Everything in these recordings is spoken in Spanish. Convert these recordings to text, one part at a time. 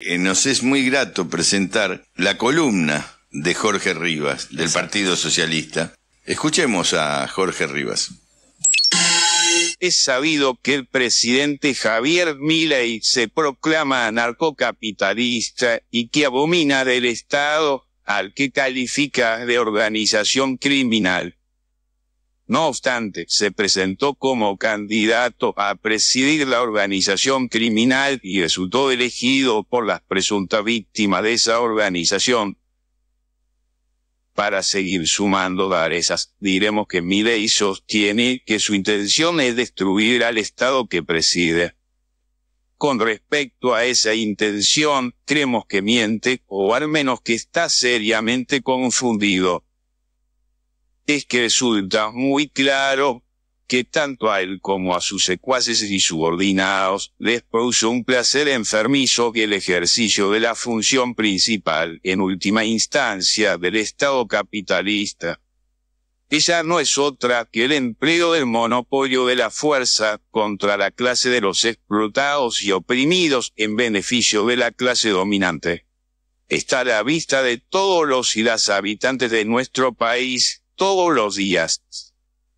Eh, nos es muy grato presentar la columna de Jorge Rivas, del Partido Socialista. Escuchemos a Jorge Rivas. Es sabido que el presidente Javier Milei se proclama anarcocapitalista y que abomina del Estado al que califica de organización criminal. No obstante, se presentó como candidato a presidir la organización criminal y resultó elegido por las presuntas víctimas de esa organización. Para seguir sumando darezas, diremos que Miley sostiene que su intención es destruir al Estado que preside. Con respecto a esa intención, creemos que miente, o al menos que está seriamente confundido es que resulta muy claro que tanto a él como a sus secuaces y subordinados les produce un placer enfermizo que el ejercicio de la función principal, en última instancia, del Estado capitalista. Ella no es otra que el empleo del monopolio de la fuerza contra la clase de los explotados y oprimidos en beneficio de la clase dominante. Está a la vista de todos los y las habitantes de nuestro país todos los días.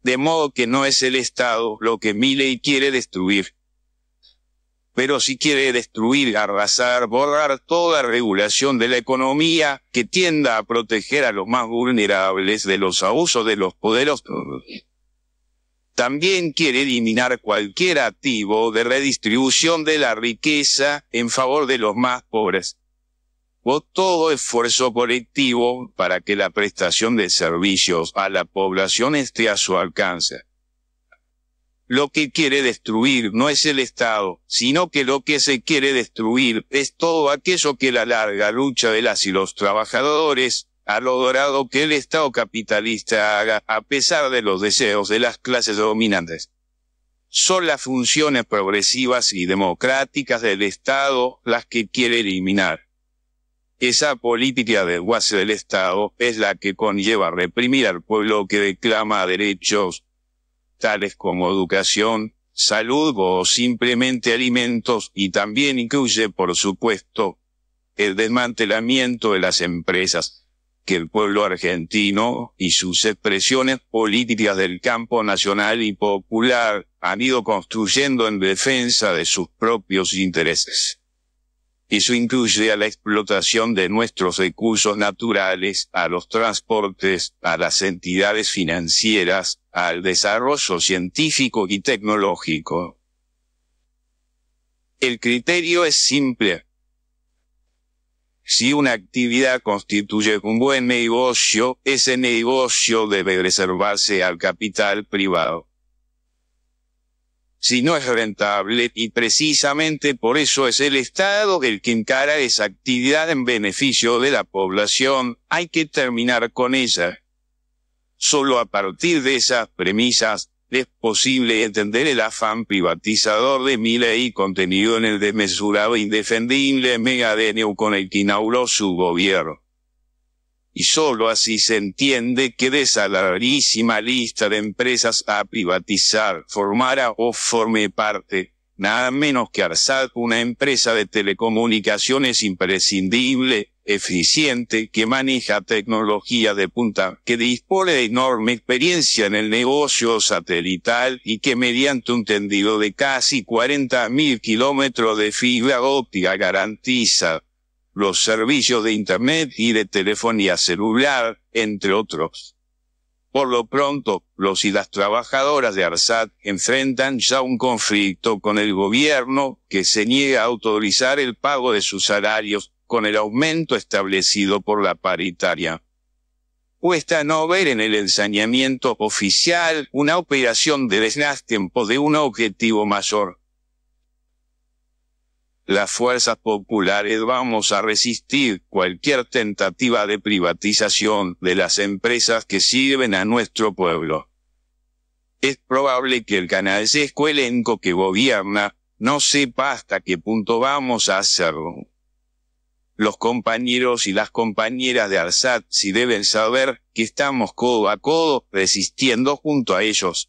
De modo que no es el Estado lo que Milley quiere destruir. Pero si sí quiere destruir, arrasar, borrar toda regulación de la economía que tienda a proteger a los más vulnerables de los abusos de los poderosos. También quiere eliminar cualquier activo de redistribución de la riqueza en favor de los más pobres todo esfuerzo colectivo para que la prestación de servicios a la población esté a su alcance. Lo que quiere destruir no es el Estado, sino que lo que se quiere destruir es todo aquello que la larga lucha de las y los trabajadores ha logrado que el Estado capitalista haga a pesar de los deseos de las clases dominantes son las funciones progresivas y democráticas del Estado las que quiere eliminar. Esa política de guase del Estado es la que conlleva reprimir al pueblo que declama derechos tales como educación, salud o simplemente alimentos y también incluye, por supuesto, el desmantelamiento de las empresas que el pueblo argentino y sus expresiones políticas del campo nacional y popular han ido construyendo en defensa de sus propios intereses. Eso incluye a la explotación de nuestros recursos naturales, a los transportes, a las entidades financieras, al desarrollo científico y tecnológico. El criterio es simple. Si una actividad constituye un buen negocio, ese negocio debe reservarse al capital privado si no es rentable y precisamente por eso es el Estado el que encara esa actividad en beneficio de la población. Hay que terminar con ella. Solo a partir de esas premisas es posible entender el afán privatizador de mi ley contenido en el desmesurado e indefendible mega con el que inauguró su gobierno y sólo así se entiende que de esa larguísima lista de empresas a privatizar formara o forme parte, nada menos que ARSAT, una empresa de telecomunicaciones imprescindible, eficiente, que maneja tecnología de punta, que dispone de enorme experiencia en el negocio satelital y que mediante un tendido de casi 40.000 kilómetros de fibra óptica garantiza los servicios de Internet y de telefonía celular, entre otros. Por lo pronto, los y las trabajadoras de ARSAT enfrentan ya un conflicto con el gobierno que se niega a autorizar el pago de sus salarios con el aumento establecido por la paritaria. Cuesta no ver en el ensañamiento oficial una operación de desnaste de un objetivo mayor las fuerzas populares vamos a resistir cualquier tentativa de privatización de las empresas que sirven a nuestro pueblo. Es probable que el canadiense elenco que gobierna no sepa hasta qué punto vamos a hacerlo. Los compañeros y las compañeras de Arsat sí deben saber que estamos codo a codo resistiendo junto a ellos.